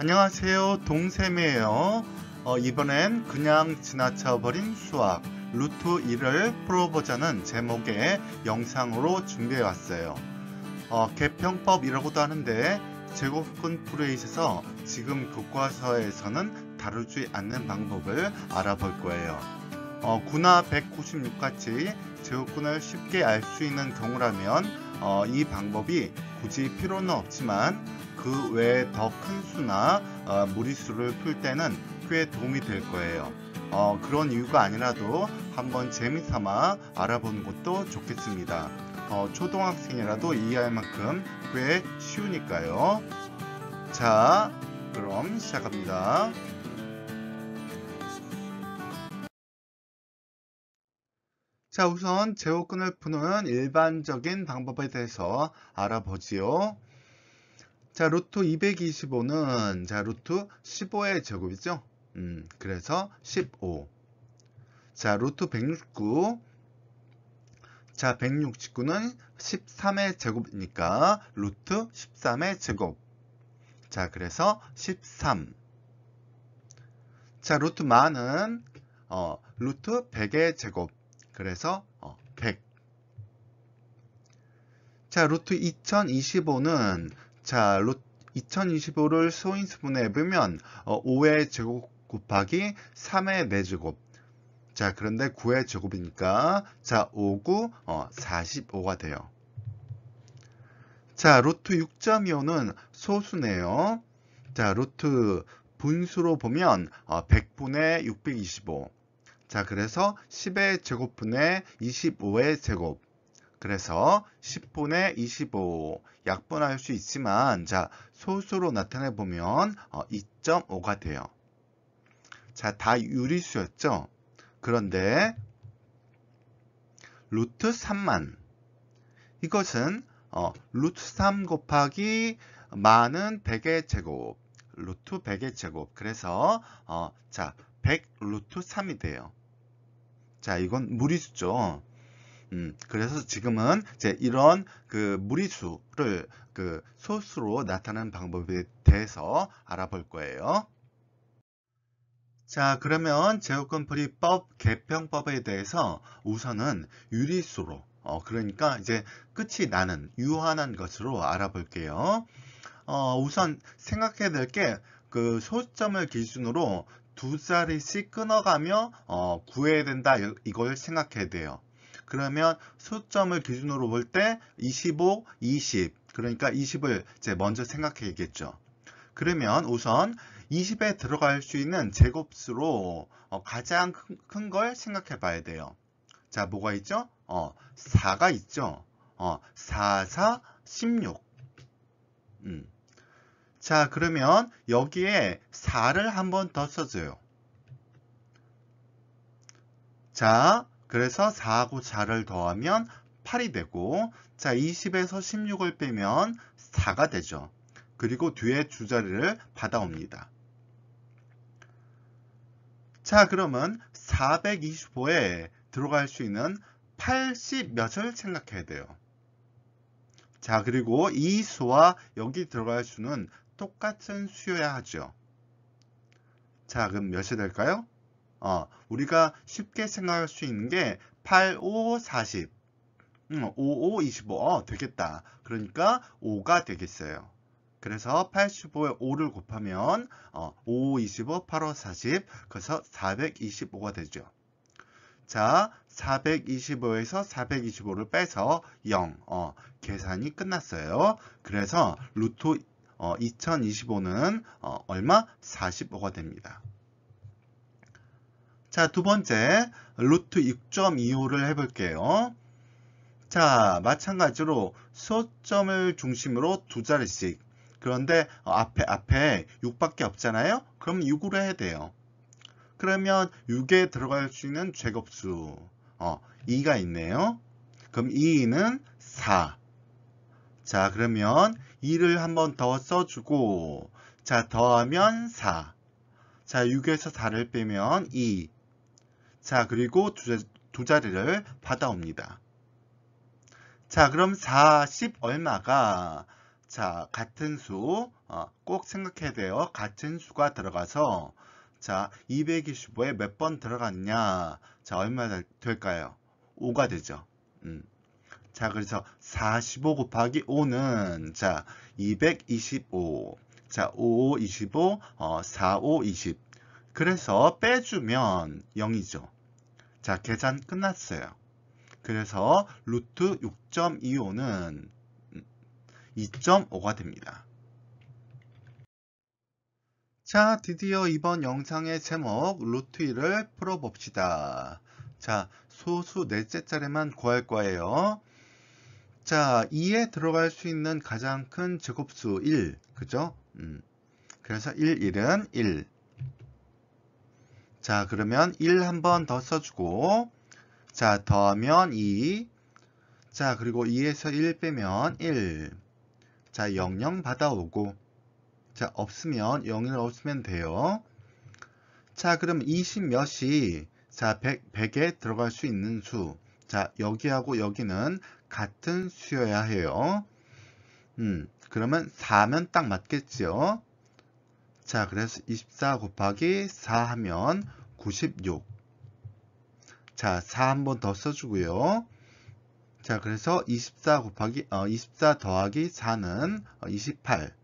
안녕하세요 동쌤이에요 어, 이번엔 그냥 지나쳐버린 수학 루트 1을 풀어보자는 제목의 영상으로 준비해왔어요 어, 개평법이라고도 하는데 제곱근 풀에 있어서 지금 교과서에서는 다루지 않는 방법을 알아볼 거예요 어, 구나 196같이 제곱근을 쉽게 알 수 있는 경우라면 어, 이 방법이 굳이 필요는 없지만 그 외에 더 큰 수나 어, 무리수를 풀 때는 꽤 도움이 될 거예요. 어, 그런 이유가 아니라도 한번 재미삼아 알아보는 것도 좋겠습니다. 어, 초등학생이라도 이해할 만큼 꽤 쉬우니까요. 자, 그럼 시작합니다. 자, 우선 제호근을 푸는 일반적인 방법에 대해서 알아보지요. 자, 루트 225는 자, 루트 15의 제곱이죠. 음, 그래서 15. 자, 루트 169. 자, 169는 13의 제곱이니까 루트 13의 제곱. 자, 그래서 13. 자, 루트 만은 어, 루트 100의 제곱. 그래서 어, 100. 자, 루트 2025는 자, 2025를 소인수분해 해보면 5의 어, 제곱 곱하기 3의 4제곱 자 그런데 9의 제곱이니까 자 5, 9, 어, 45가 돼요. 자 로트 6.25는 소수네요. 자 로트 분수로 보면 어, 100분의 625자 그래서 10의 제곱분의 25의 제곱 그래서 10분의 25 약분할 수 있지만 자 소수로 나타내 보면 2.5가 어, 돼요. 자다 유리수였죠. 그런데 루트 3만 이것은 어, 루트 3 곱하기 많은 100의 제곱 루트 100의 제곱 그래서 어, 자100 루트 3이 돼요. 자 이건 무리수죠. 음, 그래서 지금은 이제 이런 그 무리수를 그 소수로 나타내는 방법에 대해서 알아볼 거예요. 자 그러면 제후근풀이법 개평법에 대해서 우선은 유리수로 어, 그러니까 이제 끝이 나는 유한한 것으로 알아볼게요. 어, 우선 생각해야 될 게 그 소점을 기준으로 두 자리씩 끊어가며 어, 구해야 된다 이걸 생각해야 돼요. 그러면 수점을 기준으로 볼 때 25, 20 그러니까 20을 이제 먼저 생각해야겠죠. 그러면 우선 20에 들어갈 수 있는 제곱수로 어, 가장 큰 걸 생각해 봐야 돼요. 자, 뭐가 있죠? 어, 4가 있죠? 어, 4, 4, 16. 음. 자, 그러면 여기에 4를 한 번 더 써줘요. 자, 그래서 4하고 4를 더하면 8이 되고 자 20에서 16을 빼면 4가 되죠. 그리고 뒤에 주자리를 받아옵니다. 자 그러면 425에 들어갈 수 있는 80 몇을 생각해야 돼요. 자 그리고 이 수와 여기 들어갈 수는 똑같은 수여야 하죠. 자 그럼 몇이 될까요? 어, 우리가 쉽게 생각할 수 있는 게 8, 5, 40. 음, 5, 5, 25. 어, 되겠다. 그러니까 5가 되겠어요. 그래서 85에 5를 곱하면 어, 5, 25, 8, 5, 40. 그래서 425가 되죠. 자, 425에서 425를 빼서 0. 어, 계산이 끝났어요. 그래서 루트 어, 2025는 어, 얼마? 45가 됩니다. 자, 두 번째, 루트 6.25를 해볼게요. 자, 마찬가지로 수어점을 중심으로 두 자리씩. 그런데 앞에, 앞에 6밖에 없잖아요? 그럼 6으로 해야 돼요. 그러면 6에 들어갈 수 있는 제곱수, 어, 2가 있네요. 그럼 2는 4. 자, 그러면 2를 한 번 더 써주고, 자, 더하면 4. 자, 6에서 4를 빼면 2. 자, 그리고 두, 두 자리를 받아옵니다. 자, 그럼 40 얼마가 자, 같은 수, 어, 꼭 생각해야 돼요. 같은 수가 들어가서 자, 225에 몇 번 들어갔냐? 자, 얼마 될까요? 5가 되죠. 음. 자, 그래서 45 곱하기 5는 자, 225. 자, 5525, 어, 4520. 그래서 빼주면 0이죠. 자, 계산 끝났어요. 그래서 루트 6.25는 2.5가 됩니다. 자, 드디어 이번 영상의 제목 루트 1을 풀어봅시다. 자, 소수 넷째 자리만 구할 거예요. 자, 2에 들어갈 수 있는 가장 큰 제곱수 1, 그죠? 음. 그래서 1, 1은 1, 자, 그러면 1 한 번 더 써주고, 자, 더하면 2. 자, 그리고 2에서 1 빼면 1. 자, 00 받아오고, 자, 없으면 0을 없으면 돼요. 자, 그럼 20 몇이, 자, 100, 100에 들어갈 수 있는 수. 자, 여기하고 여기는 같은 수여야 해요. 음, 그러면 4면 딱 맞겠지요. 자, 그래서 24 곱하기 4 하면 96. 자, 4 한 번 더 써주고요. 자, 그래서 24 곱하기, 어, 24 더하기 4는 28.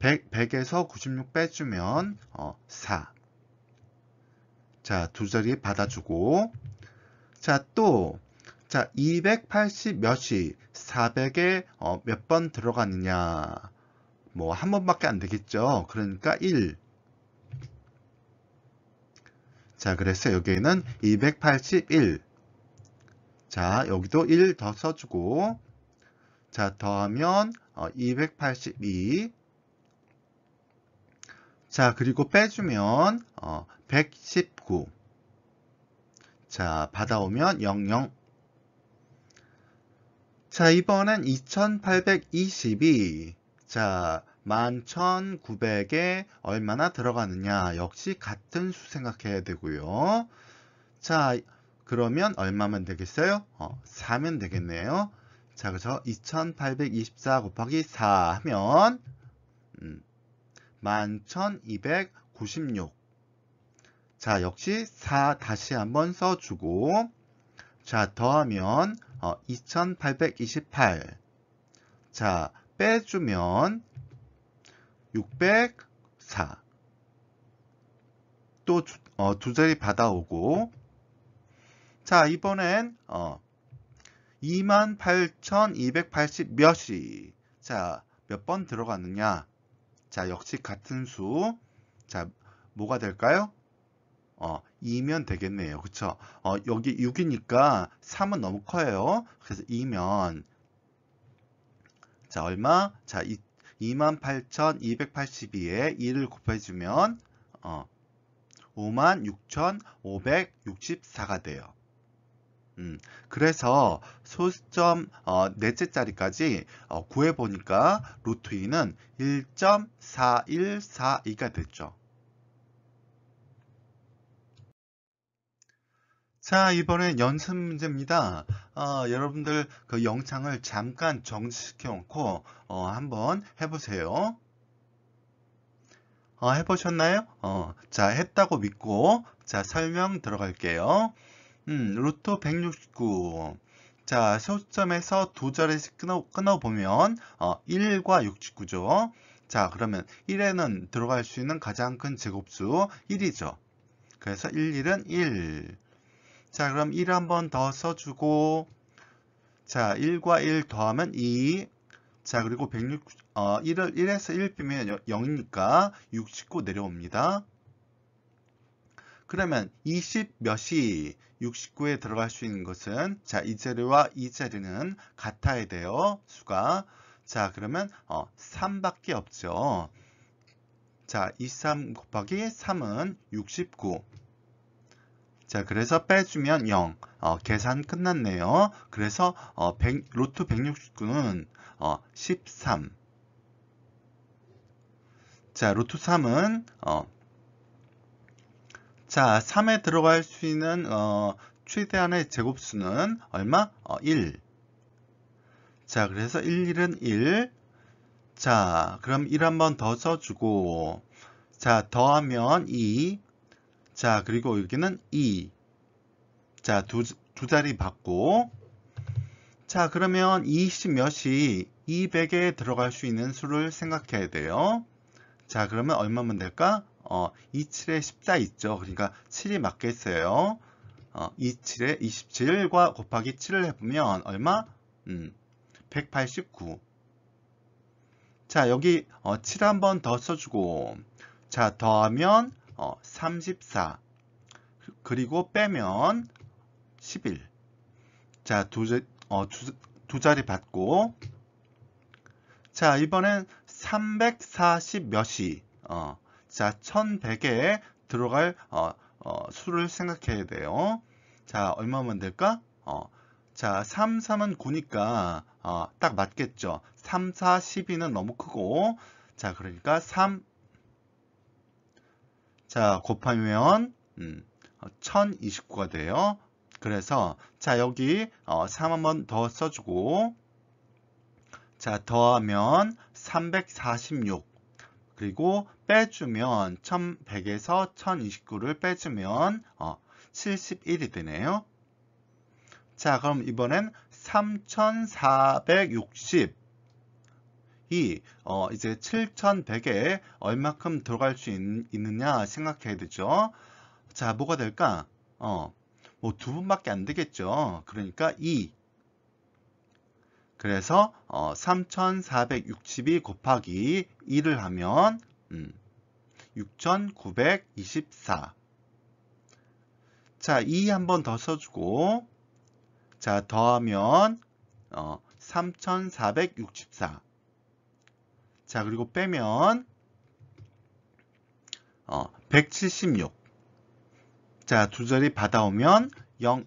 100, 에서 96 빼주면 어, 4. 자, 두 자리 받아주고 자, 또 자, 280 몇이 400에 어, 몇 번 들어가느냐 뭐한 번밖에 안 되겠죠. 그러니까 1. 자, 그래서 여기에는 281. 자, 여기도 1 더 써주고 자, 더하면 282. 어, 자, 그리고 빼주면 119. 어, 자, 받아오면 00. 자, 이번엔 2822. 자, 11,900에 얼마나 들어가느냐. 역시 같은 수 생각해야 되고요. 자, 그러면 얼마면 되겠어요? 어, 4면 되겠네요. 자, 그래서 2824 곱하기 4 하면 음, 11296 자, 역시 4 다시 한번 써주고 자, 더하면 어, 2828 자, 빼주면 604. 또 어, 두 자리 받아오고 자 이번엔 어, 28,280 몇이 자몇 번 들어갔느냐 자 역시 같은 수자 뭐가 될까요 어 2면 되겠네요 그쵸 어 여기 6이니까 3은 너무 커요 그래서 2면 자, 얼마? 자, 28,282에 2를 곱해주면 어, 56,564가 돼요. 음, 그래서 소수점 어, 넷째 자리까지 어, 구해보니까 루트 2는 1.4142가 됐죠. 자이번에 연습 문제입니다. 어, 여러분들 그 영상을 잠깐 정지시켜 놓고 어, 한번 해보세요. 어, 해보셨나요? 어, 자 했다고 믿고 자 설명 들어갈게요. 음, 루트 169. 자 소점에서 두 자리씩 끊어, 끊어보면 1과 어, 69죠. 자 그러면 1에는 들어갈 수 있는 가장 큰 제곱수 1이죠. 그래서 1, 1은 1. 자, 그럼 1 한번 더 써주고, 자, 1과 1 더하면 2. 자, 그리고 1 6 어, 1을, 1에서 1 빼면 0이니까 69 내려옵니다. 그러면 20 몇이 69에 들어갈 수 있는 것은 자, 이 자리와 이 자리는 같아야 돼요. 수가. 자, 그러면 어, 3밖에 없죠. 자, 23 곱하기 3은 69. 자, 그래서 빼주면 0. 어, 계산 끝났네요. 그래서 어, 100, 로트 169는 어, 13. 자, 로트 3은 어, 자, 3에 들어갈 수 있는 어, 최대한의 제곱수는 얼마? 어, 1. 자, 그래서 1, 1은 1. 자, 그럼 1 한 번 더 써주고 자, 더하면 2. 자, 그리고 여기는 2. E. 자, 두, 두 자리 받고. 자, 그러면 20 몇이 200에 들어갈 수 있는 수를 생각해야 돼요. 자, 그러면 얼마면 될까? 어, 27에 14 있죠. 그러니까 7이 맞겠어요. 어, 27에 27과 곱하기 7을 해보면 얼마? 음, 189. 자, 여기 어, 7한 번 더 써주고 자, 더하면 어, 34 그리고 빼면 11 자, 두, 어, 두, 두 자리 받고 자, 이번엔 340 몇이 어, 자, 1100에 들어갈 어, 어, 수를 생각해야 돼요. 자, 얼마면 될까? 어, 자, 3, 3은 9니까 어, 딱 맞겠죠. 3, 4, 12는 너무 크고 자, 그러니까 3, 자, 곱하면 음, 1029가 어, 돼요. 그래서 자, 여기 어, 3한 번 더 써주고 자, 더하면 346 그리고 빼주면 1100에서 1029를 빼주면 어, 71이 되네요. 자, 그럼 이번엔 3460이 어, 이제 7,100에 얼마큼 들어갈 수 있, 느냐 생각해야 되죠. 자, 뭐가 될까? 어, 뭐 두 분밖에 안 되겠죠. 그러니까 2. 그래서 어, 3,462 곱하기 2를 하면 음, 6,924. 자, 2한번 더 써주고 자, 더하면 어, 3,464. 자 그리고 빼면 어, 176 자, 두 자리 받아오면 00.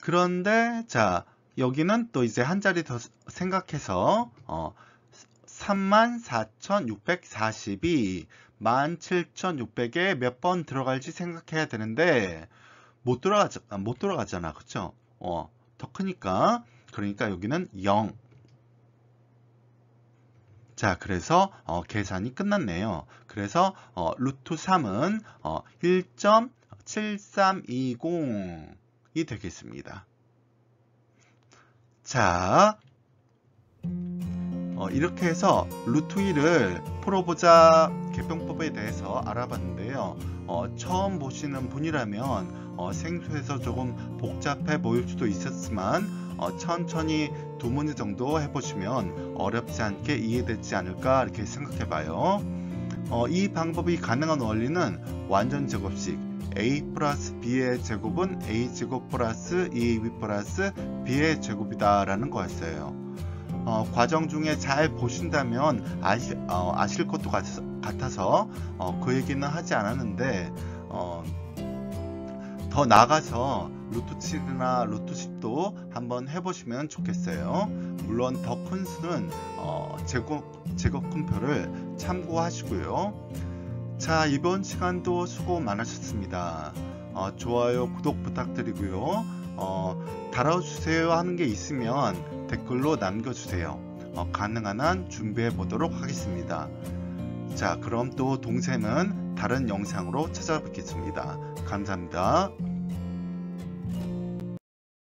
그런데 자, 여기는 또 이제 한 자리 더 생각해서 어 34,642, 17,600에 몇 번 들어갈지 생각해야 되는데 못 들어가자 아, 못 들어가잖아. 그렇죠? 어, 더 크니까. 그러니까 여기는 0. 자, 그래서 어, 계산이 끝났네요. 그래서 어, 루트 3은 어, 1.7320이 되겠습니다. 자, 어, 이렇게 해서 루트 1을 풀어보자 개평법에 대해서 알아봤는데요. 어, 처음 보시는 분이라면 어, 생소해서 조금 복잡해 보일 수도 있었지만 어, 천천히 두 문제 정도 해보시면 어렵지 않게 이해되지 않을까 이렇게 생각해봐요. 어, 이 방법이 가능한 원리는 완전 제곱식 a 플러스 b의 제곱은 a 제곱 플러스 2ab e 플러스 b의 제곱이다 라는 거였어요. 어, 과정 중에 잘 보신다면 아시, 어, 아실 것도 같아서, 같아서 어, 그 얘기는 하지 않았는데 어, 더 나가서 아 루트 7이나 루트 10도 한번 해보시면 좋겠어요. 물론 더 큰 수는 어, 제곱, 제곱분표를 참고하시고요. 자 이번 시간도 수고 많으셨습니다. 어, 좋아요 구독 부탁드리고요. 어, 달아주세요 하는 게 있으면 댓글로 남겨주세요. 어, 가능한 한 준비해 보도록 하겠습니다. 자 그럼 또 동샘은 다른 영상으로 찾아뵙겠습니다. 감사합니다.